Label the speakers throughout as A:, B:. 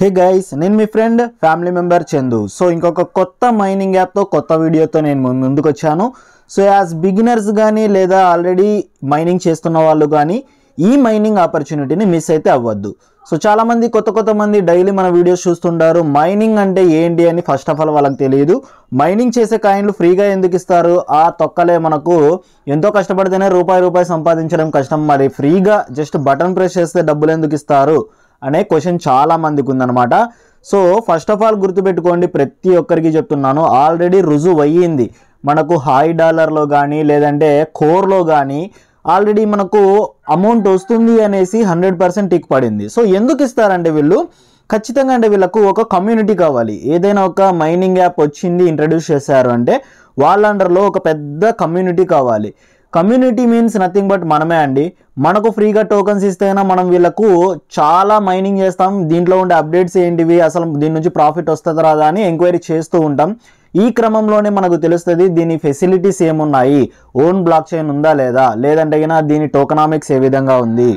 A: హే guys నేను మీ friend family member Chandu so ఇంకొక కొత్త మైనింగ్ యాప్తో కొత్త వీడియోతో నేను ముందుకు వచ్చాను సో యాజ్ బిగినర్స్ కానీ లేదా ఆల్రెడీ మైనింగ్ చేస్తున్న వాళ్ళు కానీ ఈ మైనింగ్ ఆపర్చునిటీని మిస్ అయితే అవ్వద్దు సో చాలామంది కొత్త కొత్త మంది డైలీ మన వీడియోస్ చూస్తుంటారు మైనింగ్ అంటే ఏంటి అని ఫస్ట్ ఆఫ్ ఆల్ వాళ్ళకి తెలియదు మైనింగ్ చేసే కాయిన్లు ఫ్రీగా ఎందుకు ఇస్తారు ఆ తొక్కలే మనకు ఎంతో కష్టపడితేనే రూపాయి రూపాయి సంపాదించడం కష్టం మరి ఫ్రీగా జస్ట్ బటన్ ప్రెస్ చేస్తే డబ్బులు ఎందుకు ఇస్తారు అనే క్వశ్చన్ చాలా మందికి ఉందన్నమాట సో ఫస్ట్ ఆఫ్ ఆల్ గుర్తుపెట్టుకోండి ప్రతి ఒక్కరికి చెప్తున్నాను ఆల్రెడీ రుజువు అయ్యింది మనకు హాయ్ డాలర్లో కానీ లేదంటే కోర్లో కానీ ఆల్రెడీ మనకు అమౌంట్ వస్తుంది అనేసి హండ్రెడ్ పర్సెంట్ టిక్ పడింది సో ఎందుకు ఇస్తారంటే వీళ్ళు ఖచ్చితంగా అంటే వీళ్ళకు ఒక కమ్యూనిటీ కావాలి ఏదైనా ఒక మైనింగ్ యాప్ వచ్చింది ఇంట్రడ్యూస్ చేశారు అంటే వాళ్ళ అండర్లో ఒక పెద్ద కమ్యూనిటీ కావాలి కమ్యూనిటీ మీన్స్ నథింగ్ బట్ మనమే అండి మనకు ఫ్రీగా టోకన్స్ ఇస్తేనే మనం వీళ్ళకు చాలా మైనింగ్ చేస్తాం దీంట్లో ఉండే అప్డేట్స్ ఏంటివి అసలు దీని నుంచి ప్రాఫిట్ వస్తుంది రాదా అని ఎంక్వైరీ చేస్తూ ఉంటాం ఈ క్రమంలోనే మనకు తెలుస్తుంది దీని ఫెసిలిటీస్ ఏమున్నాయి ఓన్ బ్లాక్ చైన్ ఉందా లేదా లేదంటే దీని టోకనామిక్స్ ఏ విధంగా ఉంది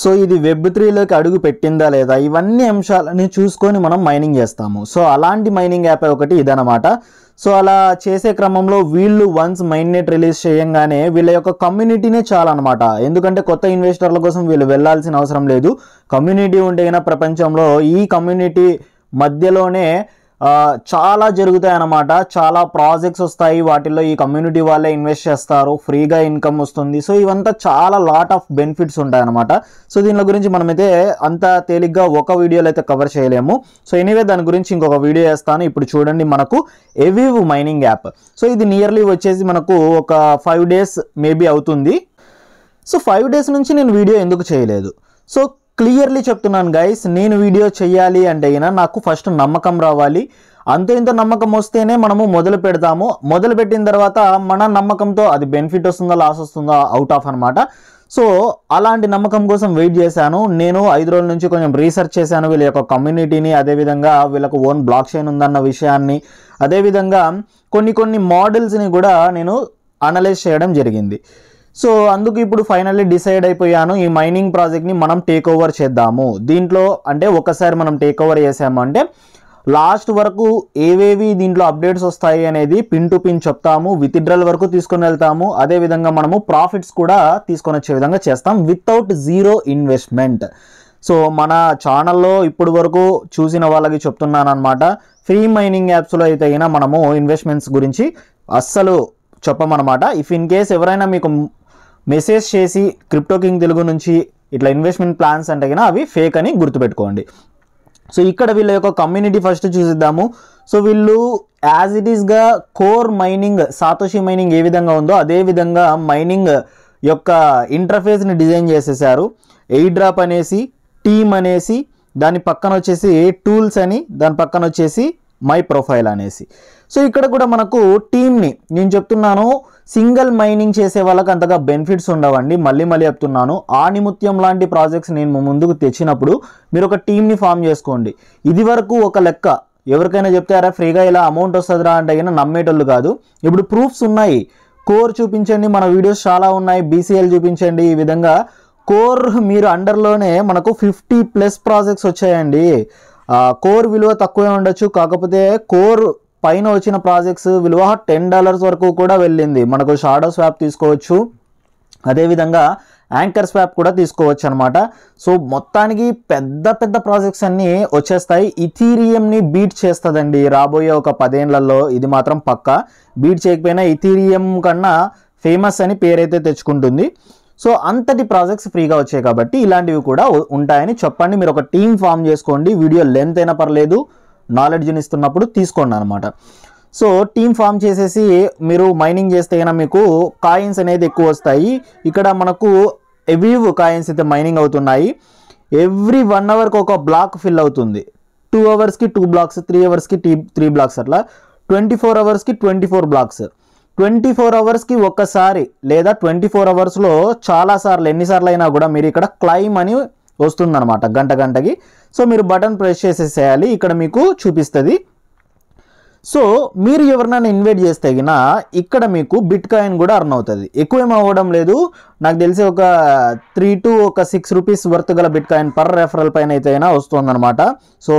A: సో ఇది వెబ్ త్రీలోకి అడుగు పెట్టిందా లేదా ఇవన్నీ అంశాలని చూసుకొని మనం మైనింగ్ చేస్తాము సో అలాంటి మైనింగ్ యాప్ ఒకటి ఇదనమాట సో అలా చేసే క్రమంలో వీళ్ళు వన్స్ నెట్ రిలీజ్ చేయంగానే వీళ్ళ యొక్క కమ్యూనిటీనే చాలన్నమాట ఎందుకంటే కొత్త ఇన్వెస్టర్ల కోసం వీళ్ళు వెళ్ళాల్సిన అవసరం లేదు కమ్యూనిటీ ఉంటే ప్రపంచంలో ఈ కమ్యూనిటీ మధ్యలోనే చాలా జరుగుతాయి అన్నమాట చాలా ప్రాజెక్ట్స్ వస్తాయి వాటిల్లో ఈ కమ్యూనిటీ వాళ్ళే ఇన్వెస్ట్ చేస్తారు ఫ్రీగా ఇన్కమ్ వస్తుంది సో ఇవంతా చాలా లాట్ ఆఫ్ బెనిఫిట్స్ ఉంటాయన్నమాట సో దీని గురించి మనమైతే అంత తేలిగ్గా ఒక వీడియోలో అయితే కవర్ చేయలేము సో ఎనీవే దాని గురించి ఇంకొక వీడియో వేస్తాను ఇప్పుడు చూడండి మనకు ఎవీవ్ మైనింగ్ యాప్ సో ఇది నియర్లీ వచ్చేసి మనకు ఒక ఫైవ్ డేస్ మేబీ అవుతుంది సో ఫైవ్ డేస్ నుంచి నేను వీడియో ఎందుకు చేయలేదు సో క్లియర్లీ చెప్తున్నాను గైస్ నేను వీడియో చేయాలి అంటే అయినా నాకు ఫస్ట్ నమ్మకం రావాలి అంత ఇంత నమ్మకం వస్తేనే మనము మొదలు పెడతాము మొదలు పెట్టిన తర్వాత మన నమ్మకంతో అది బెనిఫిట్ వస్తుందా లాస్ వస్తుందా అవుట్ ఆఫ్ అనమాట సో అలాంటి నమ్మకం కోసం వెయిట్ చేశాను నేను ఐదు రోజుల నుంచి కొంచెం రీసెర్చ్ చేశాను వీళ్ళ యొక్క కమ్యూనిటీని అదేవిధంగా వీళ్ళకు ఓన్ బ్లాక్ చేయను ఉందన్న విషయాన్ని అదేవిధంగా కొన్ని కొన్ని మోడల్స్ని కూడా నేను అనలైజ్ చేయడం జరిగింది సో అందుకు ఇప్పుడు ఫైనల్లీ డిసైడ్ అయిపోయాను ఈ మైనింగ్ ప్రాజెక్ట్ని మనం టేక్ ఓవర్ చేద్దాము దీంట్లో అంటే ఒకసారి మనం టేక్ ఓవర్ చేసాము అంటే లాస్ట్ వరకు ఏవేవి దీంట్లో అప్డేట్స్ వస్తాయి అనేది పిన్ టు పిన్ చెప్తాము డ్రల్ వరకు తీసుకొని వెళ్తాము అదేవిధంగా మనము ప్రాఫిట్స్ కూడా తీసుకొని వచ్చే విధంగా చేస్తాం వితౌట్ జీరో ఇన్వెస్ట్మెంట్ సో మన ఛానల్లో ఇప్పటి వరకు చూసిన వాళ్ళకి చెప్తున్నాను అనమాట ఫ్రీ మైనింగ్ యాప్స్లో అయితే అయినా మనము ఇన్వెస్ట్మెంట్స్ గురించి అస్సలు చెప్పమన్నమాట ఇఫ్ ఇన్ కేస్ ఎవరైనా మీకు మెసేజ్ చేసి క్రిప్టో కింగ్ తెలుగు నుంచి ఇట్లా ఇన్వెస్ట్మెంట్ ప్లాన్స్ అంటే కన్నా అవి ఫేక్ అని గుర్తుపెట్టుకోండి సో ఇక్కడ వీళ్ళ యొక్క కమ్యూనిటీ ఫస్ట్ చూసిద్దాము సో వీళ్ళు యాజ్ ఇట్ ఈస్గా కోర్ మైనింగ్ సాతోషి మైనింగ్ ఏ విధంగా ఉందో అదే విధంగా మైనింగ్ యొక్క ఇంటర్ఫేస్ని డిజైన్ చేసేసారు డ్రాప్ అనేసి టీమ్ అనేసి దాని పక్కన వచ్చేసి టూల్స్ అని దాని పక్కన వచ్చేసి మై ప్రొఫైల్ అనేసి సో ఇక్కడ కూడా మనకు టీమ్ని నేను చెప్తున్నాను సింగిల్ మైనింగ్ చేసే వాళ్ళకి అంతగా బెనిఫిట్స్ ఉండవండి మళ్ళీ మళ్ళీ చెప్తున్నాను నిమిత్యం లాంటి ప్రాజెక్ట్స్ నేను ముందుకు తెచ్చినప్పుడు మీరు ఒక టీమ్ని ఫామ్ చేసుకోండి ఇది వరకు ఒక లెక్క ఎవరికైనా చెప్తారా ఫ్రీగా ఇలా అమౌంట్ వస్తుందిరా అంటే అయినా నమ్మేటోళ్ళు కాదు ఇప్పుడు ప్రూఫ్స్ ఉన్నాయి కోర్ చూపించండి మన వీడియోస్ చాలా ఉన్నాయి బీసీఎల్ చూపించండి ఈ విధంగా కోర్ మీరు అండర్లోనే మనకు ఫిఫ్టీ ప్లస్ ప్రాజెక్ట్స్ వచ్చాయండి కోర్ విలువ తక్కువే ఉండొచ్చు కాకపోతే కోర్ పైన వచ్చిన ప్రాజెక్ట్స్ విలువ టెన్ డాలర్స్ వరకు కూడా వెళ్ళింది మనకు షాడో స్వాప్ తీసుకోవచ్చు అదేవిధంగా యాంకర్ స్వాప్ కూడా తీసుకోవచ్చు అనమాట సో మొత్తానికి పెద్ద పెద్ద ప్రాజెక్ట్స్ అన్నీ వచ్చేస్తాయి ఇథీరియంని బీట్ చేస్తుందండి రాబోయే ఒక పదేళ్లలో ఇది మాత్రం పక్క బీట్ చేయకపోయినా ఇథీరియం కన్నా ఫేమస్ అని పేరైతే తెచ్చుకుంటుంది సో అంతటి ప్రాజెక్ట్స్ ఫ్రీగా వచ్చాయి కాబట్టి ఇలాంటివి కూడా ఉంటాయని చెప్పండి మీరు ఒక టీం ఫామ్ చేసుకోండి వీడియో లెంత్ అయినా పర్లేదు నాలెడ్జ్ని ఇస్తున్నప్పుడు తీసుకోండి అనమాట సో టీం ఫామ్ చేసేసి మీరు మైనింగ్ చేస్తే అయినా మీకు కాయిన్స్ అనేది ఎక్కువ వస్తాయి ఇక్కడ మనకు ఎవివ్ కాయిన్స్ అయితే మైనింగ్ అవుతున్నాయి ఎవ్రీ వన్ అవర్కి ఒక బ్లాక్ ఫిల్ అవుతుంది టూ అవర్స్కి టూ బ్లాక్స్ త్రీ అవర్స్కి టీ త్రీ బ్లాక్స్ అట్లా ట్వంటీ ఫోర్ అవర్స్కి twenty four blocks twenty four అవర్స్కి ఒక్కసారి లేదా ట్వంటీ ఫోర్ అవర్స్లో చాలాసార్లు ఎన్నిసార్లు అయినా కూడా మీరు ఇక్కడ క్లైమ్ అని వస్తుందన్నమాట గంట గంటకి సో మీరు బటన్ ప్రెస్ చేసేసేయాలి ఇక్కడ మీకు చూపిస్తుంది సో మీరు ఎవరినైనా ఇన్వైట్ చేస్తే కినా ఇక్కడ మీకు బిట్ కాయిన్ కూడా అర్న్ అవుతుంది ఎక్కువ ఏం అవ్వడం లేదు నాకు తెలిసి ఒక త్రీ టు ఒక సిక్స్ రూపీస్ వర్త్ గల బిట్ కాయిన్ పర్ రెఫరల్ పైన అయితే అయినా వస్తుందన్నమాట సో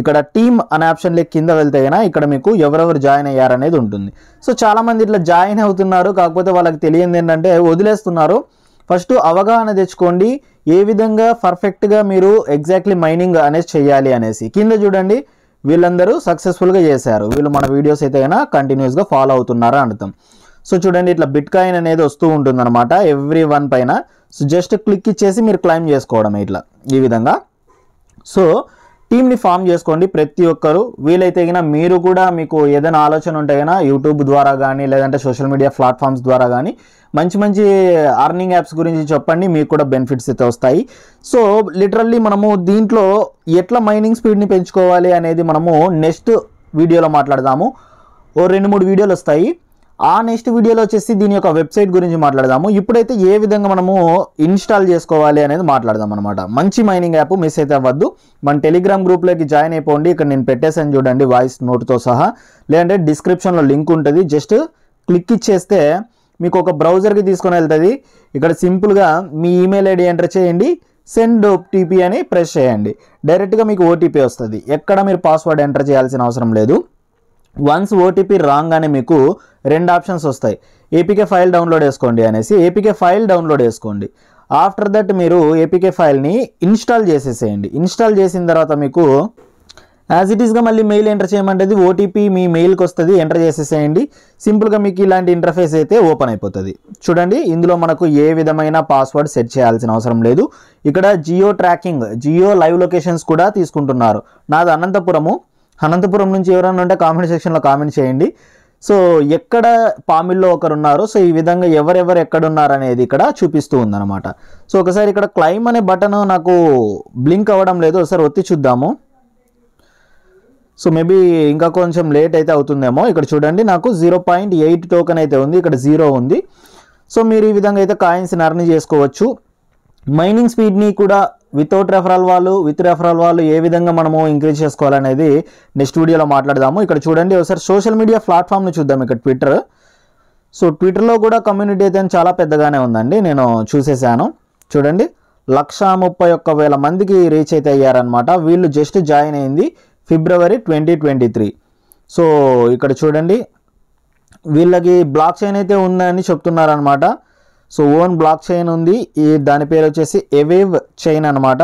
A: ఇక్కడ టీమ్ అనే ఆప్షన్ కింద వెళ్తే కనుక ఇక్కడ మీకు ఎవరెవరు జాయిన్ అయ్యారనేది ఉంటుంది సో చాలామంది ఇట్లా జాయిన్ అవుతున్నారు కాకపోతే వాళ్ళకి తెలియదు ఏంటంటే వదిలేస్తున్నారు ఫస్ట్ అవగాహన తెచ్చుకోండి ఏ విధంగా పర్ఫెక్ట్గా మీరు ఎగ్జాక్ట్లీ మైనింగ్ అనేది చేయాలి అనేసి కింద చూడండి వీళ్ళందరూ సక్సెస్ఫుల్గా చేశారు వీళ్ళు మన వీడియోస్ అయితే అయినా కంటిన్యూస్గా ఫాలో అవుతున్నారు అర్థం సో చూడండి ఇట్లా బిట్ కాయిన్ అనేది వస్తూ ఉంటుందన్నమాట ఎవ్రీ వన్ పైన సో జస్ట్ క్లిక్ ఇచ్చేసి మీరు క్లైమ్ చేసుకోవడం ఇట్లా ఈ విధంగా సో టీమ్ని ఫామ్ చేసుకోండి ప్రతి ఒక్కరు వీలైతే మీరు కూడా మీకు ఏదైనా ఆలోచన ఉంటే యూట్యూబ్ ద్వారా కానీ లేదంటే సోషల్ మీడియా ప్లాట్ఫామ్స్ ద్వారా కానీ మంచి మంచి అర్నింగ్ యాప్స్ గురించి చెప్పండి మీకు కూడా బెనిఫిట్స్ అయితే వస్తాయి సో లిటరల్లీ మనము దీంట్లో ఎట్లా మైనింగ్ స్పీడ్ని పెంచుకోవాలి అనేది మనము నెక్స్ట్ వీడియోలో మాట్లాడదాము ఓ రెండు మూడు వీడియోలు వస్తాయి ఆ నెక్స్ట్ వీడియోలో వచ్చేసి దీని యొక్క వెబ్సైట్ గురించి మాట్లాడదాము ఇప్పుడైతే ఏ విధంగా మనము ఇన్స్టాల్ చేసుకోవాలి అనేది మాట్లాడదాం అనమాట మంచి మైనింగ్ యాప్ మిస్ అయితే అవ్వద్దు మన టెలిగ్రామ్ గ్రూప్లోకి జాయిన్ అయిపోండి ఇక్కడ నేను పెట్టేశాను చూడండి వాయిస్ నోట్తో సహా లేదంటే డిస్క్రిప్షన్లో లింక్ ఉంటుంది జస్ట్ క్లిక్ ఇచ్చేస్తే మీకు ఒక బ్రౌజర్కి తీసుకొని వెళ్తుంది ఇక్కడ సింపుల్గా మీ ఈమెయిల్ ఐడి ఎంటర్ చేయండి సెండ్ ఓటీపీ అని ప్రెస్ చేయండి డైరెక్ట్గా మీకు ఓటీపీ వస్తుంది ఎక్కడ మీరు పాస్వర్డ్ ఎంటర్ చేయాల్సిన అవసరం లేదు వన్స్ ఓటీపీ రాగానే మీకు రెండు ఆప్షన్స్ వస్తాయి ఏపీకే ఫైల్ డౌన్లోడ్ చేసుకోండి అనేసి ఏపీకే ఫైల్ డౌన్లోడ్ చేసుకోండి ఆఫ్టర్ దట్ మీరు ఏపీకే ఫైల్ని ఇన్స్టాల్ చేసేసేయండి ఇన్స్టాల్ చేసిన తర్వాత మీకు యాజ్ ఇట్ ఈస్గా మళ్ళీ మెయిల్ ఎంటర్ చేయమంటేది ఓటీపీ మీ మెయిల్కి వస్తుంది ఎంటర్ చేసేసేయండి సింపుల్గా మీకు ఇలాంటి ఇంటర్ఫేస్ అయితే ఓపెన్ అయిపోతుంది చూడండి ఇందులో మనకు ఏ విధమైన పాస్వర్డ్ సెట్ చేయాల్సిన అవసరం లేదు ఇక్కడ geo tracking geo live locations కూడా తీసుకుంటున్నారు నాది అనంతపురము అనంతపురం నుంచి ఎవరైనా ఉంటే కామెంట్ సెక్షన్లో కామెంట్ చేయండి సో ఎక్కడ పామిల్లో ఒకరు సో ఈ విధంగా ఎవరెవరు ఎక్కడున్నారు అనేది ఇక్కడ చూపిస్తూ ఉందన్నమాట సో ఒకసారి ఇక్కడ క్లైమ్ అనే బటన్ నాకు బ్లింక్ అవ్వడం లేదు ఒకసారి ఒత్తి చూద్దాము సో మేబీ ఇంకా కొంచెం లేట్ అయితే అవుతుందేమో ఇక్కడ చూడండి నాకు జీరో పాయింట్ ఎయిట్ టోకెన్ అయితే ఉంది ఇక్కడ జీరో ఉంది సో మీరు ఈ విధంగా అయితే కాయిన్స్ని అర్న్ చేసుకోవచ్చు మైనింగ్ స్పీడ్ని కూడా వితౌట్ రెఫరల్ వాళ్ళు విత్ రెఫరల్ వాళ్ళు ఏ విధంగా మనము ఇంక్రీజ్ చేసుకోవాలనేది నెక్స్ట్ వీడియోలో మాట్లాడదాము ఇక్కడ చూడండి ఒకసారి సోషల్ మీడియా ప్లాట్ఫామ్ని చూద్దాం ఇక్కడ ట్విట్టర్ సో ట్విట్టర్లో కూడా కమ్యూనిటీ అయితే చాలా పెద్దగానే ఉందండి నేను చూసేసాను చూడండి లక్ష ముప్పై ఒక్క వేల మందికి రీచ్ అయితే అయ్యారనమాట వీళ్ళు జస్ట్ జాయిన్ అయింది February twenty twenty three so ఇక్కడ చూడండి వీళ్ళకి బ్లాక్ చైన్ అయితే ఉందని చెప్తున్నారనమాట సో ఓన్ బ్లాక్ చైన్ ఉంది ఈ దాని పేరు వచ్చేసి ఎవేవ్ చైన్ అనమాట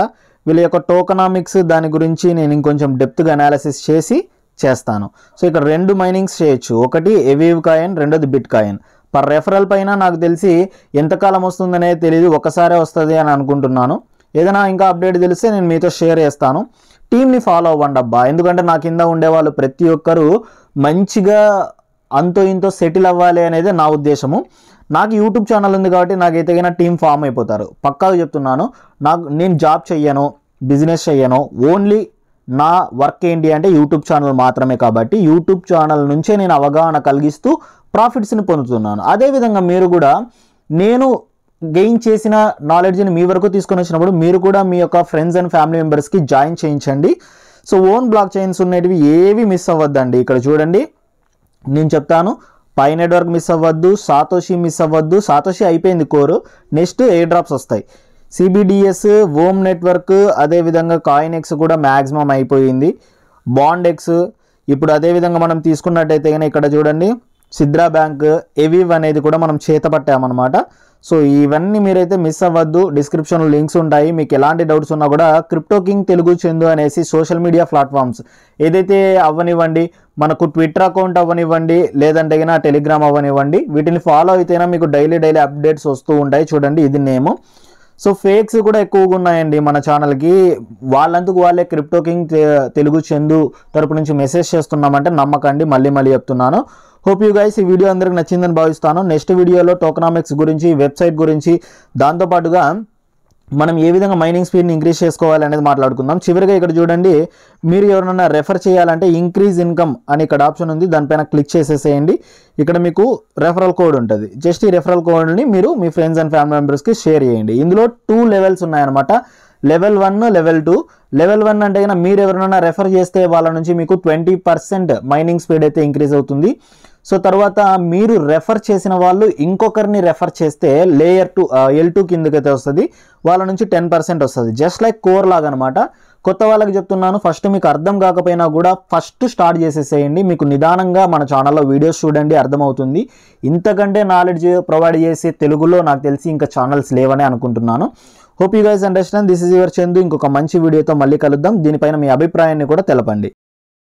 A: వీళ్ళ యొక్క టోకనామిక్స్ దాని గురించి నేను ఇంకొంచెం డెప్త్గా అనాలిసిస్ చేసి చేస్తాను సో ఇక్కడ రెండు మైనింగ్స్ చేయొచ్చు ఒకటి ఎవేవ్ కాయిన్ రెండోది బిట్ కాయిన్ పర్ రెఫరల్ పైన నాకు తెలిసి ఎంతకాలం వస్తుందనే తెలియదు ఒకసారే వస్తుంది అని అనుకుంటున్నాను ఏదైనా ఇంకా అప్డేట్ తెలిస్తే నేను మీతో షేర్ చేస్తాను టీమ్ని ఫాలో అవ్వండి అబ్బా ఎందుకంటే నా కింద ఉండేవాళ్ళు ప్రతి ఒక్కరూ మంచిగా అంతో ఇంతో సెటిల్ అవ్వాలి అనేది నా ఉద్దేశము నాకు యూట్యూబ్ ఛానల్ ఉంది కాబట్టి నాకు ఎతగిన టీం ఫామ్ అయిపోతారు పక్కాగా చెప్తున్నాను నాకు నేను జాబ్ చెయ్యను బిజినెస్ చెయ్యను ఓన్లీ నా వర్క్ ఏంటి అంటే యూట్యూబ్ ఛానల్ మాత్రమే కాబట్టి యూట్యూబ్ ఛానల్ నుంచే నేను అవగాహన కలిగిస్తూ ప్రాఫిట్స్ని పొందుతున్నాను అదేవిధంగా మీరు కూడా నేను గెయిన్ చేసిన నాలెడ్జ్ని మీ వరకు తీసుకొని వచ్చినప్పుడు మీరు కూడా మీ యొక్క ఫ్రెండ్స్ అండ్ ఫ్యామిలీ మెంబర్స్కి జాయిన్ చేయించండి సో ఓన్ బ్లాక్ చైన్స్ ఉన్నటివి ఏవి మిస్ అవ్వద్దండి ఇక్కడ చూడండి నేను చెప్తాను పై నెట్వర్క్ మిస్ అవ్వద్దు సాతోషి మిస్ అవ్వద్దు సాతోషి అయిపోయింది కోరు నెక్స్ట్ ఎయిర్ డ్రాప్స్ వస్తాయి సిబిడిఎస్ ఓమ్ నెట్వర్క్ అదేవిధంగా కాయిన్ ఎక్స్ కూడా మ్యాక్సిమం అయిపోయింది బాండ్ ఎక్స్ ఇప్పుడు అదేవిధంగా మనం తీసుకున్నట్టయితే ఇక్కడ చూడండి సిద్రా బ్యాంక్ ఎవి అనేది కూడా మనం చేత పట్టామన్నమాట సో ఇవన్నీ మీరైతే మిస్ అవ్వద్దు డిస్క్రిప్షన్లో లింక్స్ ఉంటాయి మీకు ఎలాంటి డౌట్స్ ఉన్నా కూడా క్రిప్టో కింగ్ తెలుగు చెందు అనేసి సోషల్ మీడియా ప్లాట్ఫామ్స్ ఏదైతే అవ్వనివ్వండి మనకు ట్విట్టర్ అకౌంట్ అవ్వనివ్వండి లేదంటే కన్నా టెలిగ్రామ్ అవ్వనివ్వండి వీటిని ఫాలో అయితేనే మీకు డైలీ డైలీ అప్డేట్స్ వస్తూ ఉంటాయి చూడండి ఇది నేము సో ఫేక్స్ కూడా ఎక్కువగా ఉన్నాయండి మన ఛానల్కి వాళ్ళందుకు వాళ్ళే క్రిప్టో కింగ్ తెలుగు చెందు తరపు నుంచి మెసేజ్ చేస్తున్నామంటే నమ్మకండి మళ్ళీ మళ్ళీ చెప్తున్నాను హోప్ యూ గైస్ ఈ వీడియో అందరికి నచ్చిందని భావిస్తాను నెక్స్ట్ వీడియోలో టోకనామిక్స్ గురించి వెబ్సైట్ గురించి దాంతోపాటుగా మనం ఏ విధంగా మైనింగ్ స్పీడ్ని ఇంక్రీజ్ చేసుకోవాలి అనేది మాట్లాడుకుందాం చివరిగా ఇక్కడ చూడండి మీరు ఎవరైనా రెఫర్ చేయాలంటే ఇంక్రీజ్ ఇన్కమ్ అని ఇక్కడ ఆప్షన్ ఉంది దానిపైన క్లిక్ చేసేసేయండి ఇక్కడ మీకు రెఫరల్ కోడ్ ఉంటుంది జస్ట్ ఈ రెఫరల్ కోడ్ని మీరు మీ ఫ్రెండ్స్ అండ్ ఫ్యామిలీ మెంబర్స్కి షేర్ చేయండి ఇందులో టూ లెవెల్స్ ఉన్నాయన్నమాట level one level two level one అంటే కనుక మీరు ఎవరినైనా రెఫర్ చేస్తే వాళ్ళ నుంచి మీకు ట్వంటీ పర్సెంట్ మైనింగ్ స్పీడ్ అయితే ఇంక్రీజ్ అవుతుంది సో తర్వాత మీరు రెఫర్ చేసిన వాళ్ళు ఇంకొకరిని రెఫర్ చేస్తే లేయర్ టూ ఎల్ టూ కిందకైతే వస్తుంది వాళ్ళ నుంచి టెన్ పర్సెంట్ వస్తుంది జస్ట్ లైక్ కోర్ లాగా అనమాట కొత్త వాళ్ళకి చెప్తున్నాను ఫస్ట్ మీకు అర్థం కాకపోయినా కూడా ఫస్ట్ స్టార్ట్ చేసేసేయండి మీకు నిదానంగా మన ఛానల్లో వీడియోస్ చూడండి అర్థమవుతుంది ఇంతకంటే నాలెడ్జ్ ప్రొవైడ్ చేసే తెలుగులో నాకు తెలిసి ఇంకా ఛానల్స్ లేవనే అనుకుంటున్నాను hope you guys understand this is your Chandu ఇంకొక మంచి వీడియోతో మళ్ళీ కలుద్దాం దీనిపైన మీ అభిప్రాయాన్ని కూడా తెలపండి